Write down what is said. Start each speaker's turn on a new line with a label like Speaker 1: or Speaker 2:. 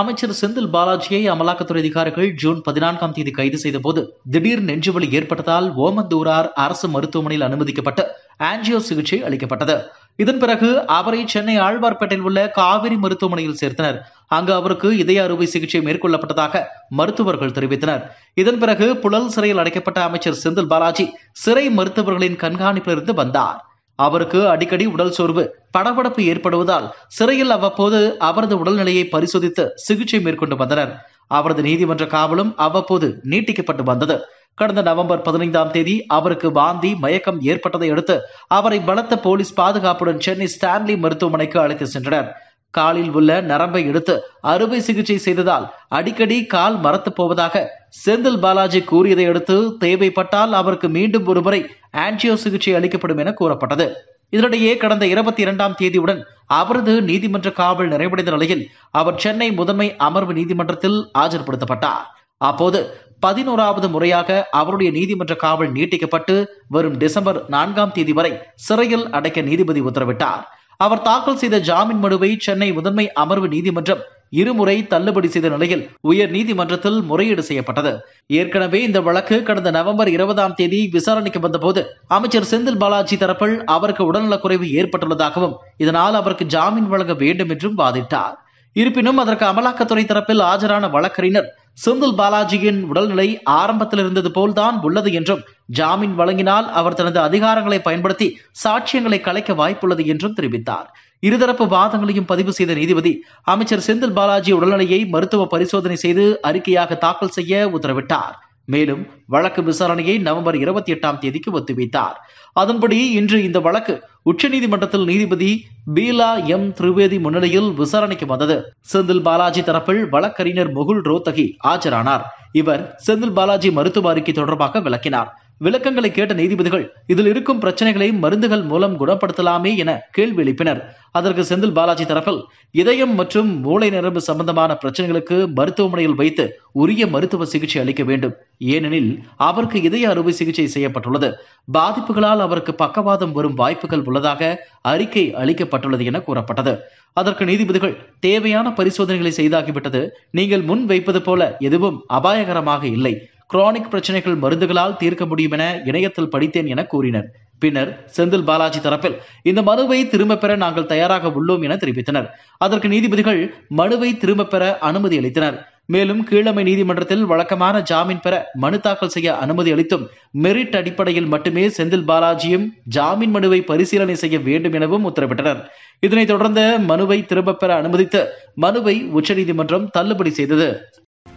Speaker 1: அமைச்சர் செந்தில் பாலாஜியை அமலாக்கத்துறை அதிகாரிகள் ஜூன் பதினான்காம் தேதி கைது செய்தபோது திடீர் நெஞ்சுவலி ஏற்பட்டதால் ஓமந்தூரார் அரசு மருத்துவமனையில் அனுமதிக்கப்பட்டு ஆன்ஜியோ சிகிச்சை அளிக்கப்பட்டது இதன் பிறகு அவரை சென்னை ஆழ்வார்பேட்டையில் உள்ள காவிரி மருத்துவமனையில் சேர்த்தனர் அங்கு அவருக்கு இதய அறுவை சிகிச்சை மேற்கொள்ளப்பட்டதாக மருத்துவர்கள் தெரிவித்தனர் இதன் பிறகு புழல் சிறையில் அடைக்கப்பட்ட அமைச்சர் செந்தில் பாலாஜி சிறை மருத்துவர்களின் கண்காணிப்பிலிருந்து வந்தார் அவருக்கு அடிக்கடி உடல் சோர்வு படபடப்பு ஏற்படுவதால் சிறையில் அவ்வப்போது அவரது உடல்நிலையை பரிசோதித்து சிகிச்சை மேற்கொண்டு வந்தனர் அவரது நீதிமன்ற காவலும் அவ்வப்போது நீட்டிக்கப்பட்டு வந்தது கடந்த நவம்பர் பதினைந்தாம் தேதி அவருக்கு வாந்தி மயக்கம் ஏற்பட்டதை அடுத்து அவரை பலத்த போலீஸ் பாதுகாப்புடன் சென்னை ஸ்டான்லி மருத்துவமனைக்கு அழைத்து சென்றனர் காலில் உள்ள நரம்பை எடுத்து அறுவை சிகிச்சை செய்ததால் அடிக்கடி கால் மறத்து போவதாக செந்தில் பாலாஜி கூறியதை அடுத்து தேவைப்பட்டால் அவருக்கு மீண்டும் ஒருமுறை ஆன்டியோ சிகிச்சை அளிக்கப்படும் என கூறப்பட்டது இதனிடையே கடந்த இருபத்தி இரண்டாம் தேதியுடன் அவரது நீதிமன்ற காவல் நிறைவடைந்த நிலையில் அவர் சென்னை முதன்மை அமர்வு நீதிமன்றத்தில் ஆஜர்படுத்தப்பட்டார் அப்போது பதினோராவது முறையாக அவருடைய நீதிமன்ற காவல் நீட்டிக்கப்பட்டு வரும் டிசம்பர் நான்காம் தேதி வரை சிறையில் அடைக்க நீதிபதி உத்தரவிட்டார் அவர் தாக்கல் செய்த ஜாமீன் மனுவை சென்னை முதன்மை அமர்வு நீதிமன்றம் இருமுறை தள்ளுபடி செய்த நிலையில் உயர் நீதிமன்றத்தில் முறையீடு செய்யப்பட்டது ஏற்கனவே இந்த வழக்கு கடந்த நவம்பர் இருபதாம் தேதி விசாரணைக்கு வந்தபோது அமைச்சர் செந்தில் பாலாஜி தரப்பில் அவருக்கு உடல்நலக்குறைவு ஏற்பட்டுள்ளதாகவும் இதனால் அவருக்கு ஜாமீன் வழங்க வேண்டும் என்றும் வாதிட்டார் இருப்பினும் அதற்கு அமலாக்கத்துறை தரப்பில் ஆஜரான வழக்கறிஞர் செந்தில் பாலாஜியின் உடல்நிலை ஆரம்பத்தில் இருந்தது போல்தான் உள்ளது என்றும் ஜாமீன் வழங்கினால் அவர் தனது அதிகாரங்களை பயன்படுத்தி சாட்சியங்களை கலைக்க வாய்ப்புள்ளது என்றும் தெரிவித்தார் இருதரப்பு வாதங்களையும் பதிவு செய்த நீதிபதி அமைச்சர் செந்தில் பாலாஜி உடல்நிலையை மருத்துவ பரிசோதனை செய்து அறிக்கையாக தாக்கல் செய்ய உத்தரவிட்டார் மேலும் வழக்கு விசாரணையை நவம்பர் இருபத்தி எட்டாம் தேதிக்கு ஒத்திவைத்தார் அதன்படி இன்று இந்த வழக்கு உச்சநீதிமன்றத்தில் நீதிபதி பீலா எம் திரிவேதி முன்னிலையில் விசாரணைக்கு வந்தது செந்தில் பாலாஜி தரப்பில் வழக்கறிஞர் முகுல் ரோத்தகி ஆஜரானார் இவர் செந்தில் பாலாஜி மருத்துவ அறிக்கை தொடர்பாக விளக்கினார் விளக்கங்களை கேட்ட நீதிபதிகள் இதில் இருக்கும் பிரச்சனைகளை மருந்துகள் மூலம் குணப்படுத்தலாமே என கேள்வி எழுப்பினர் அதற்கு செந்தில் பாலாஜி தரப்பில் இதயம் மற்றும் மூளை நரம்பு சம்பந்தமான பிரச்சனைகளுக்கு மருத்துவமனையில் வைத்து உரிய மருத்துவ சிகிச்சை அளிக்க வேண்டும் ஏனெனில் அவருக்கு இதய அறுவை சிகிச்சை செய்யப்பட்டுள்ளது பாதிப்புகளால் அவருக்கு பக்கவாதம் வரும் வாய்ப்புகள் உள்ளதாக அறிக்கை அளிக்கப்பட்டுள்ளது என கூறப்பட்டது அதற்கு நீதிபதிகள் தேவையான பரிசோதனைகளை செய்தாகிவிட்டது நீங்கள் முன் வைப்பது போல எதுவும் அபாயகரமாக இல்லை குரானிக் பிரச்சனைகள் மருந்துகளால் தீர்க்க முடியும் என இணையத்தில் படித்தேன் என கூறினர் பின்னர் செந்தில் பாலாஜி தரப்பில் இந்த மனுவை திரும்ப பெற நாங்கள் தயாராக உள்ளோம் என தெரிவித்தனர் அதற்கு நீதிபதிகள் மனுவை திரும்ப பெற அனுமதி அளித்தனர் மேலும் கீழமை நீதிமன்றத்தில் வழக்கமான ஜாமீன் பெற மனு தாக்கல் செய்ய அனுமதி அளித்தும் மெரிட் அடிப்படையில் மட்டுமே செந்தில் பாலாஜியும் ஜாமீன் மனுவை பரிசீலனை செய்ய வேண்டும் எனவும் உத்தரவிட்டனர் இதனைத் தொடர்ந்து மனுவை திரும்பப் பெற அனுமதித்து மனுவை உச்சநீதிமன்றம் தள்ளுபடி செய்தது